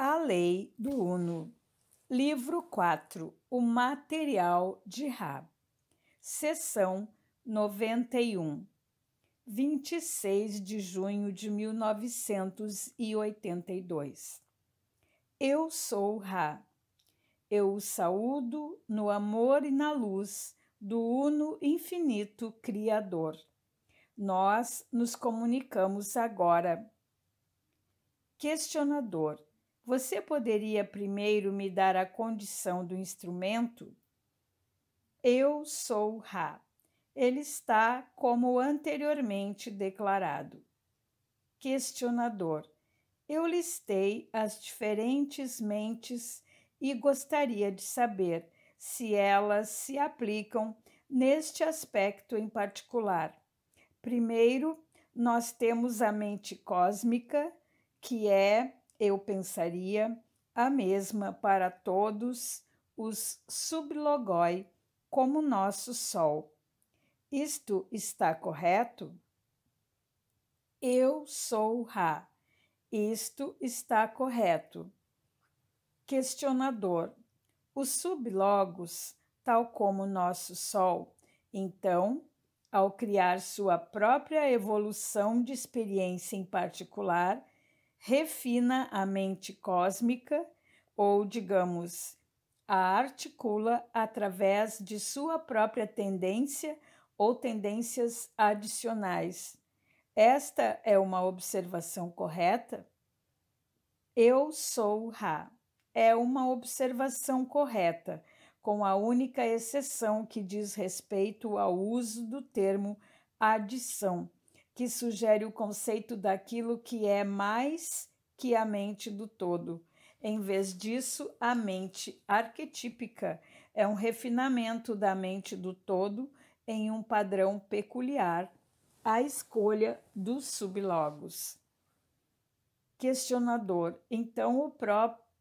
A Lei do Uno. Livro 4. O Material de Ra. Seção 91. 26 de junho de 1982. Eu sou Ra. Eu o saúdo no amor e na luz do Uno Infinito Criador. Nós nos comunicamos agora. Questionador você poderia primeiro me dar a condição do instrumento? Eu sou Ra. Ele está como anteriormente declarado. Questionador: Eu listei as diferentes mentes e gostaria de saber se elas se aplicam neste aspecto em particular. Primeiro, nós temos a mente cósmica, que é eu pensaria a mesma para todos os sublogoi como nosso Sol. Isto está correto? Eu sou Ra. Isto está correto. Questionador: Os sublogos, tal como nosso Sol, então, ao criar sua própria evolução de experiência em particular, refina a mente cósmica, ou, digamos, a articula através de sua própria tendência ou tendências adicionais. Esta é uma observação correta? Eu sou Ra. É uma observação correta, com a única exceção que diz respeito ao uso do termo adição que sugere o conceito daquilo que é mais que a mente do todo. Em vez disso, a mente arquetípica é um refinamento da mente do todo em um padrão peculiar, a escolha dos sublogos. Questionador: então, o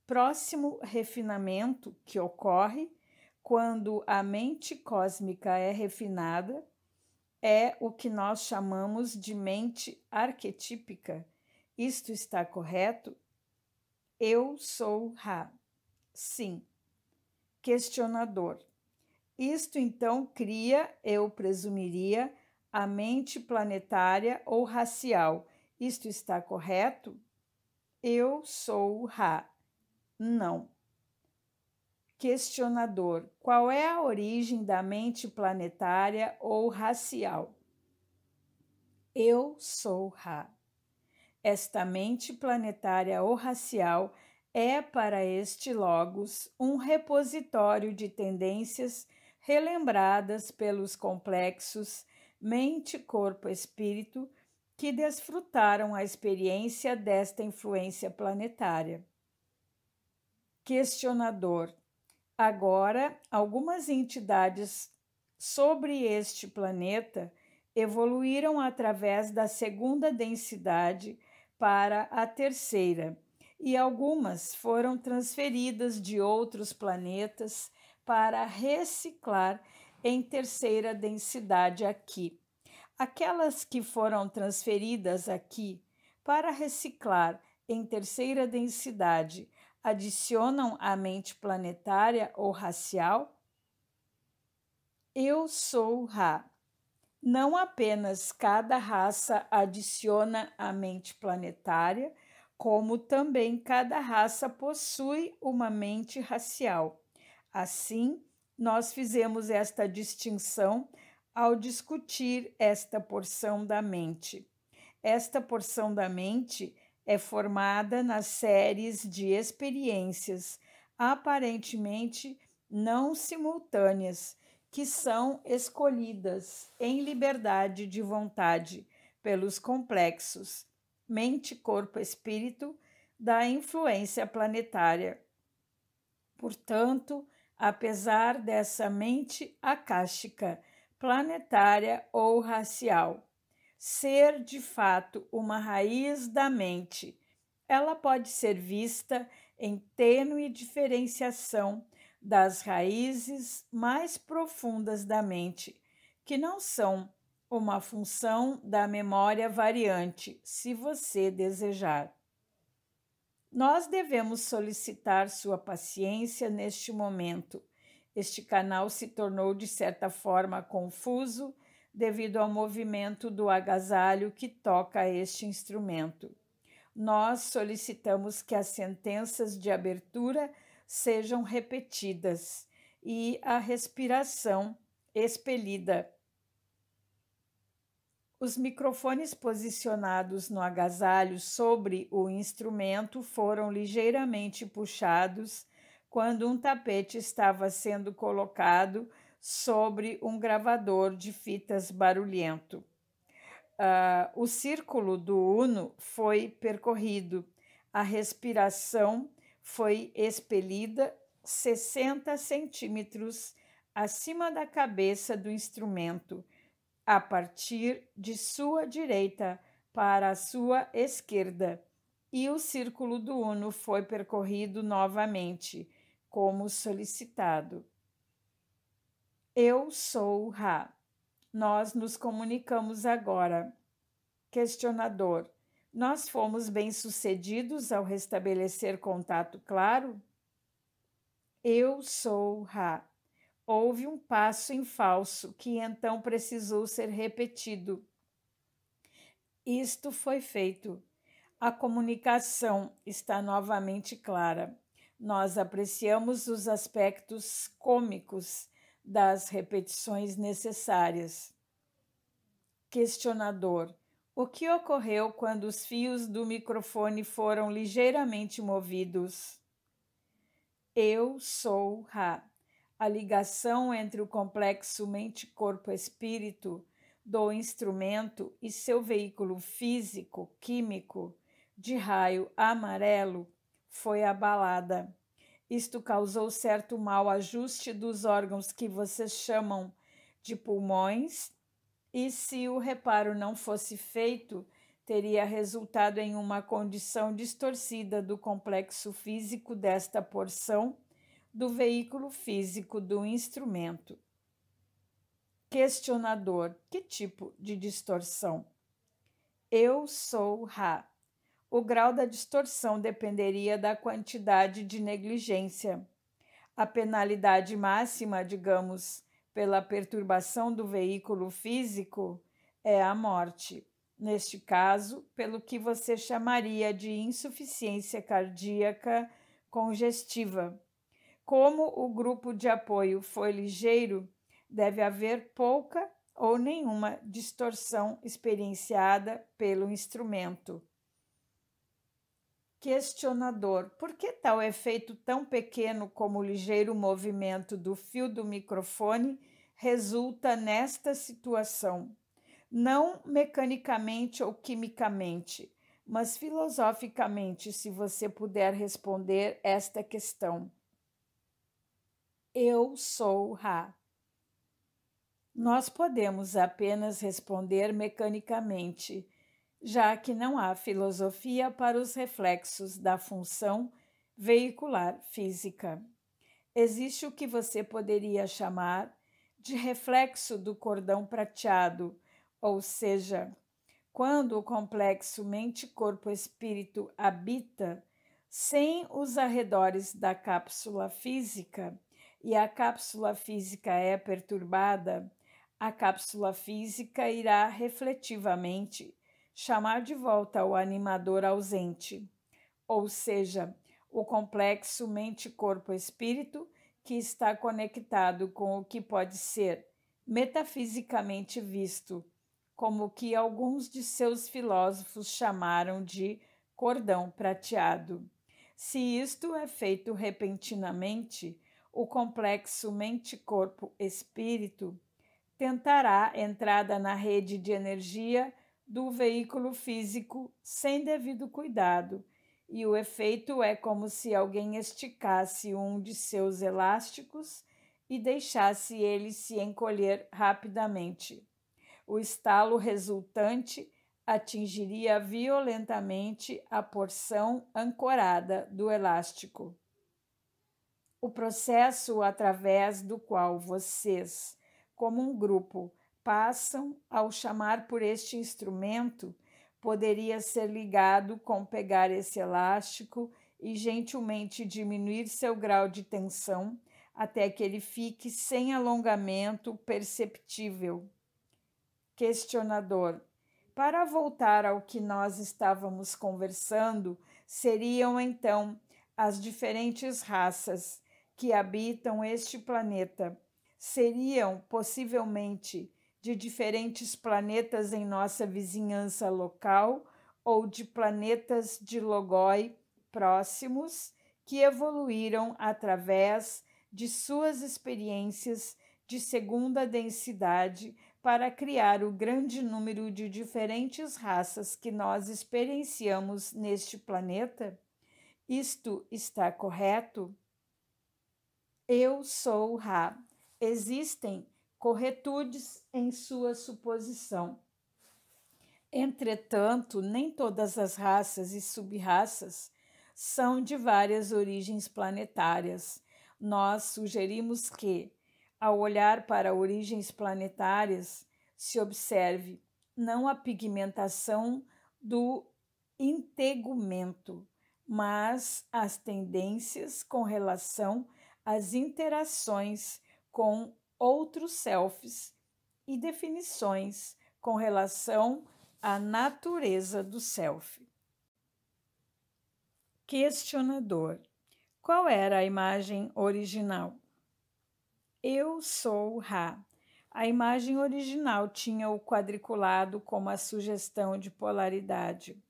próximo refinamento que ocorre quando a mente cósmica é refinada é o que nós chamamos de mente arquetípica. Isto está correto? Eu sou Ra. Sim. Questionador. Isto então cria, eu presumiria, a mente planetária ou racial. Isto está correto? Eu sou Ra. Não. Questionador: qual é a origem da mente planetária ou racial? Eu sou Ra. Esta mente planetária ou racial é para este Logos um repositório de tendências relembradas pelos complexos mente, corpo, espírito que desfrutaram a experiência desta influência planetária. Questionador: Agora, algumas entidades sobre este planeta evoluíram através da segunda densidade para a terceira, e algumas foram transferidas de outros planetas para reciclar em terceira densidade aqui. Aquelas que foram transferidas aqui para reciclar em terceira densidade adicionam à mente planetária ou racial? Eu sou Ra. Não apenas cada raça adiciona à mente planetária, como também cada raça possui uma mente racial. Assim, nós fizemos esta distinção ao discutir esta porção da mente. Esta porção da mente é formada nas séries de experiências aparentemente não simultâneas que são escolhidas em liberdade de vontade pelos complexos mente, corpo, espírito da influência planetária. Portanto, apesar dessa mente akáshica, planetária ou racial, ser de fato uma raiz da mente. Ela pode ser vista em tênue diferenciação das raízes mais profundas da mente, que não são uma função da memória variante, se você desejar. Nós devemos solicitar sua paciência neste momento. Este canal se tornou, de certa forma, confuso devido ao movimento do agasalho que toca este instrumento. Nós solicitamos que as sentenças de abertura sejam repetidas e a respiração expelida. Os microfones posicionados no agasalho sobre o instrumento foram ligeiramente puxados quando um tapete estava sendo colocado sobre um gravador de fitas barulhento. Uh, o círculo do Uno foi percorrido, a respiração foi expelida 60 centímetros acima da cabeça do instrumento, a partir de sua direita para a sua esquerda, e o círculo do Uno foi percorrido novamente, como solicitado. Eu sou Ra. Nós nos comunicamos agora. Questionador: Nós fomos bem-sucedidos ao restabelecer contato claro? Eu sou Ra. Houve um passo em falso que então precisou ser repetido. Isto foi feito. A comunicação está novamente clara. Nós apreciamos os aspectos cômicos das repetições necessárias. Questionador: O que ocorreu quando os fios do microfone foram ligeiramente movidos? Eu sou Ra. A ligação entre o complexo mente-corpo-espírito do instrumento e seu veículo físico-químico de raio amarelo foi abalada. Isto causou certo mau ajuste dos órgãos que vocês chamam de pulmões, e se o reparo não fosse feito, teria resultado em uma condição distorcida do complexo físico desta porção do veículo físico do instrumento. Questionador: que tipo de distorção? Eu sou Ra o grau da distorção dependeria da quantidade de negligência. A penalidade máxima, digamos, pela perturbação do veículo físico é a morte. Neste caso, pelo que você chamaria de insuficiência cardíaca congestiva. Como o grupo de apoio foi ligeiro, deve haver pouca ou nenhuma distorção experienciada pelo instrumento questionador. Por que tal efeito tão pequeno como o ligeiro movimento do fio do microfone resulta nesta situação? Não mecanicamente ou quimicamente, mas filosoficamente, se você puder responder esta questão. Eu sou Ra. Nós podemos apenas responder mecanicamente já que não há filosofia para os reflexos da função veicular física. Existe o que você poderia chamar de reflexo do cordão prateado, ou seja, quando o complexo mente-corpo-espírito habita sem os arredores da cápsula física e a cápsula física é perturbada, a cápsula física irá refletivamente chamar de volta o animador ausente, ou seja, o complexo mente-corpo-espírito que está conectado com o que pode ser metafisicamente visto, como o que alguns de seus filósofos chamaram de cordão prateado. Se isto é feito repentinamente, o complexo mente-corpo-espírito tentará entrada na rede de energia do veículo físico sem devido cuidado, e o efeito é como se alguém esticasse um de seus elásticos e deixasse ele se encolher rapidamente. O estalo resultante atingiria violentamente a porção ancorada do elástico. O processo através do qual vocês, como um grupo, passam ao chamar por este instrumento poderia ser ligado com pegar esse elástico e gentilmente diminuir seu grau de tensão até que ele fique sem alongamento perceptível. Questionador: Para voltar ao que nós estávamos conversando, seriam então as diferentes raças que habitam este planeta seriam possivelmente de diferentes planetas em nossa vizinhança local ou de planetas de Logoi próximos que evoluíram através de suas experiências de segunda densidade para criar o grande número de diferentes raças que nós experienciamos neste planeta? Isto está correto? Eu sou Ra. Existem corretudes em sua suposição. Entretanto, nem todas as raças e sub-raças são de várias origens planetárias. Nós sugerimos que, ao olhar para origens planetárias, se observe não a pigmentação do integumento, mas as tendências com relação às interações com outros selfs e definições com relação à natureza do self. Questionador: Qual era a imagem original? Eu sou Ra. A imagem original tinha o quadriculado como a sugestão de polaridade.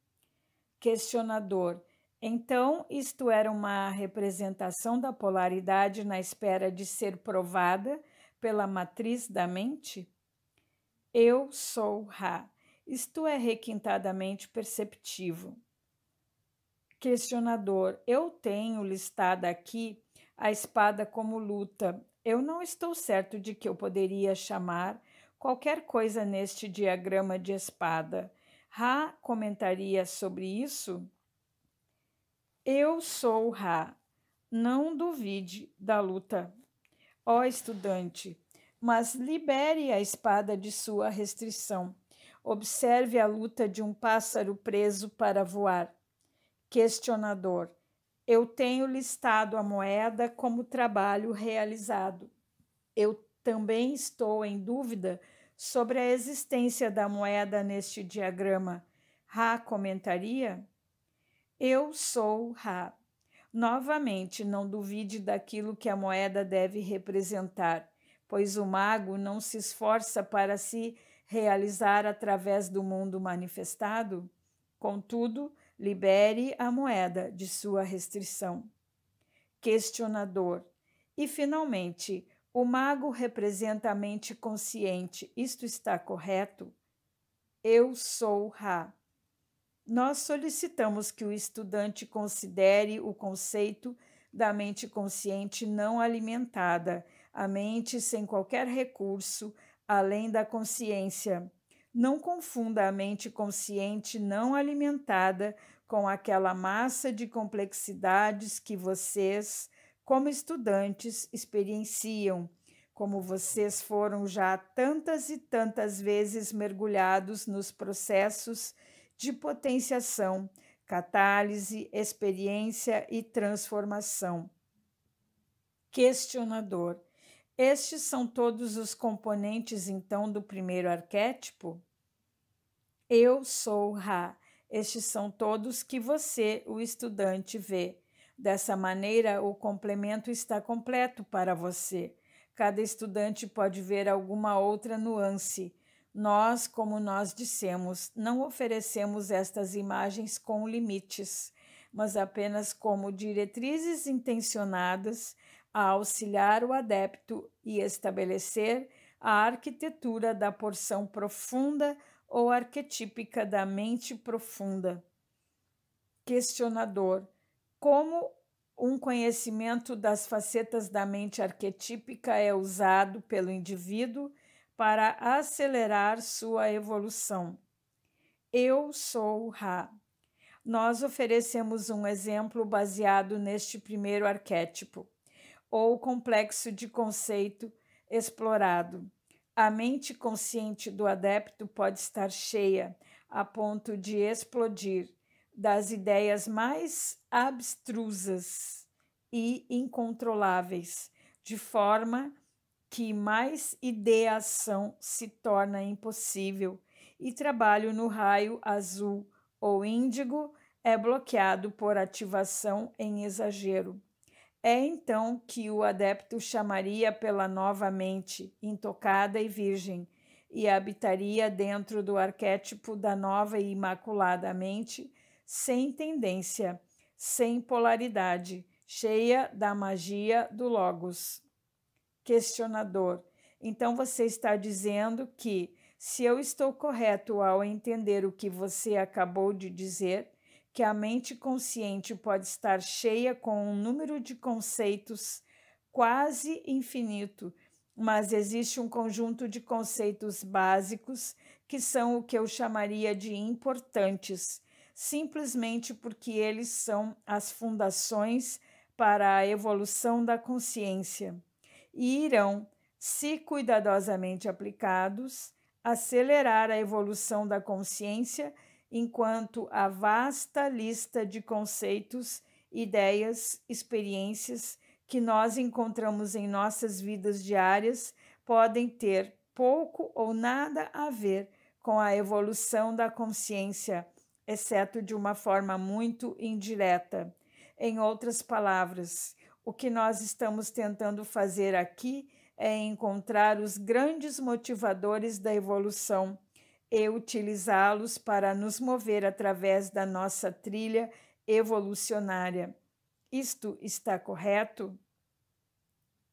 Questionador: Então, isto era uma representação da polaridade na espera de ser provada pela matriz da mente? Eu sou Ra. Isto é requintadamente perceptivo. Questionador: Eu tenho listada aqui a espada como luta. Eu não estou certo de que eu poderia chamar qualquer coisa neste diagrama de espada. Ra comentaria sobre isso? Eu sou Ra. Não duvide da luta. Ó estudante, mas libere a espada de sua restrição. Observe a luta de um pássaro preso para voar. Questionador: Eu tenho listado a moeda como trabalho realizado. Eu também estou em dúvida sobre a existência da moeda neste diagrama. Ra comentaria? Eu sou Ra. Novamente, não duvide daquilo que a moeda deve representar, pois o mago não se esforça para se realizar através do mundo manifestado. Contudo, libere a moeda de sua restrição. Questionador. E, finalmente, o mago representa a mente consciente, isto está correto? Eu sou Ra nós solicitamos que o estudante considere o conceito da mente consciente não alimentada, a mente sem qualquer recurso além da consciência. Não confunda a mente consciente não alimentada com aquela massa de complexidades que vocês, como estudantes, experienciam, como vocês foram já tantas e tantas vezes mergulhados nos processos de potenciação, catálise, experiência e transformação. Questionador. Estes são todos os componentes, então, do primeiro arquétipo? Eu sou Ra. Estes são todos que você, o estudante, vê. Dessa maneira, o complemento está completo para você. Cada estudante pode ver alguma outra nuance, nós, como nós dissemos, não oferecemos estas imagens com limites, mas apenas como diretrizes intencionadas a auxiliar o adepto e estabelecer a arquitetura da porção profunda ou arquetípica da mente profunda. Questionador: Como um conhecimento das facetas da mente arquetípica é usado pelo indivíduo para acelerar sua evolução. Eu sou Ra. Nós oferecemos um exemplo baseado neste primeiro arquétipo, ou complexo de conceito explorado. A mente consciente do adepto pode estar cheia, a ponto de explodir, das ideias mais abstrusas e incontroláveis, de forma que que mais ideação se torna impossível e trabalho no raio azul ou índigo é bloqueado por ativação em exagero. É então que o adepto chamaria pela nova mente, intocada e virgem, e habitaria dentro do arquétipo da nova e imaculada mente, sem tendência, sem polaridade, cheia da magia do Logos questionador. Então você está dizendo que, se eu estou correto ao entender o que você acabou de dizer, que a mente consciente pode estar cheia com um número de conceitos quase infinito, mas existe um conjunto de conceitos básicos que são o que eu chamaria de importantes, simplesmente porque eles são as fundações para a evolução da consciência e irão, se cuidadosamente aplicados, acelerar a evolução da consciência enquanto a vasta lista de conceitos, ideias, experiências que nós encontramos em nossas vidas diárias podem ter pouco ou nada a ver com a evolução da consciência, exceto de uma forma muito indireta. Em outras palavras, o que nós estamos tentando fazer aqui é encontrar os grandes motivadores da evolução e utilizá-los para nos mover através da nossa trilha evolucionária. Isto está correto?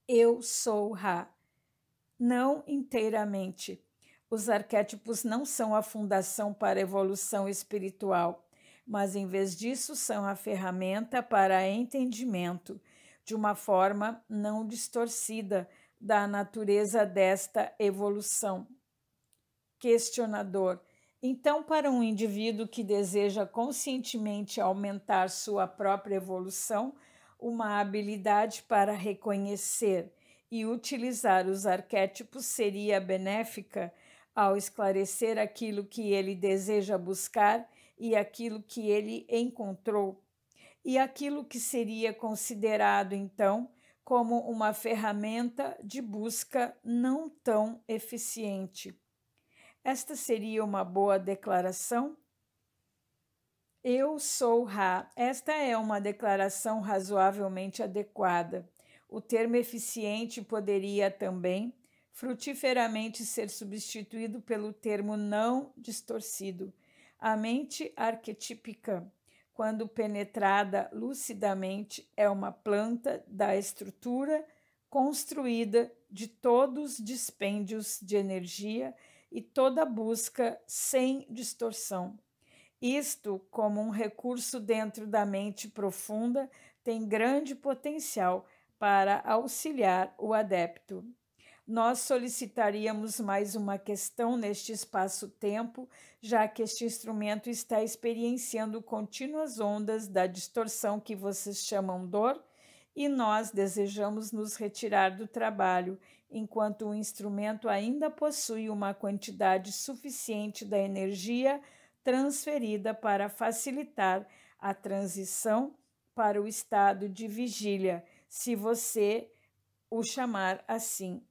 Eu sou Ra. Não inteiramente. Os arquétipos não são a fundação para a evolução espiritual, mas em vez disso são a ferramenta para entendimento de uma forma não distorcida da natureza desta evolução. Questionador. Então, para um indivíduo que deseja conscientemente aumentar sua própria evolução, uma habilidade para reconhecer e utilizar os arquétipos seria benéfica ao esclarecer aquilo que ele deseja buscar e aquilo que ele encontrou e aquilo que seria considerado então como uma ferramenta de busca não tão eficiente. Esta seria uma boa declaração? Eu sou Ra. Esta é uma declaração razoavelmente adequada. O termo eficiente poderia também frutiferamente ser substituído pelo termo não distorcido. A mente arquetípica quando penetrada lucidamente, é uma planta da estrutura construída de todos dispêndios de energia e toda busca sem distorção. Isto, como um recurso dentro da mente profunda, tem grande potencial para auxiliar o adepto nós solicitaríamos mais uma questão neste espaço-tempo, já que este instrumento está experienciando contínuas ondas da distorção que vocês chamam dor, e nós desejamos nos retirar do trabalho, enquanto o instrumento ainda possui uma quantidade suficiente da energia transferida para facilitar a transição para o estado de vigília, se você o chamar assim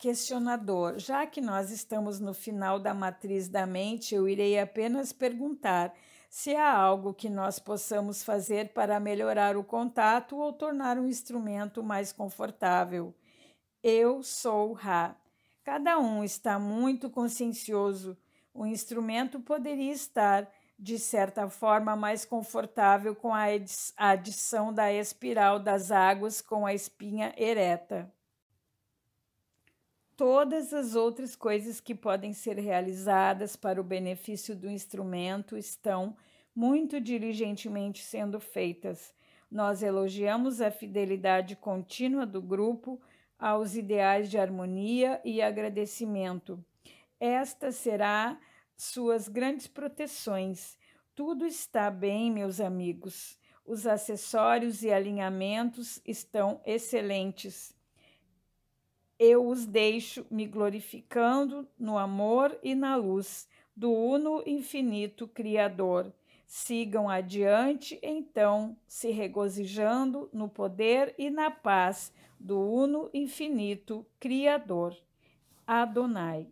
Questionador: Já que nós estamos no final da matriz da mente, eu irei apenas perguntar se há algo que nós possamos fazer para melhorar o contato ou tornar um instrumento mais confortável. Eu sou Ra. Cada um está muito consciencioso. O instrumento poderia estar, de certa forma, mais confortável com a adição da espiral das águas com a espinha ereta todas as outras coisas que podem ser realizadas para o benefício do instrumento estão muito diligentemente sendo feitas. Nós elogiamos a fidelidade contínua do grupo aos ideais de harmonia e agradecimento. Esta será suas grandes proteções. Tudo está bem, meus amigos. Os acessórios e alinhamentos estão excelentes eu os deixo me glorificando no amor e na luz do Uno Infinito Criador. Sigam adiante, então, se regozijando no poder e na paz do Uno Infinito Criador. Adonai.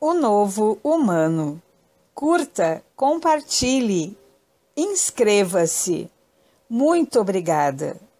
O Novo Humano. Curta, compartilhe, inscreva-se. Muito obrigada.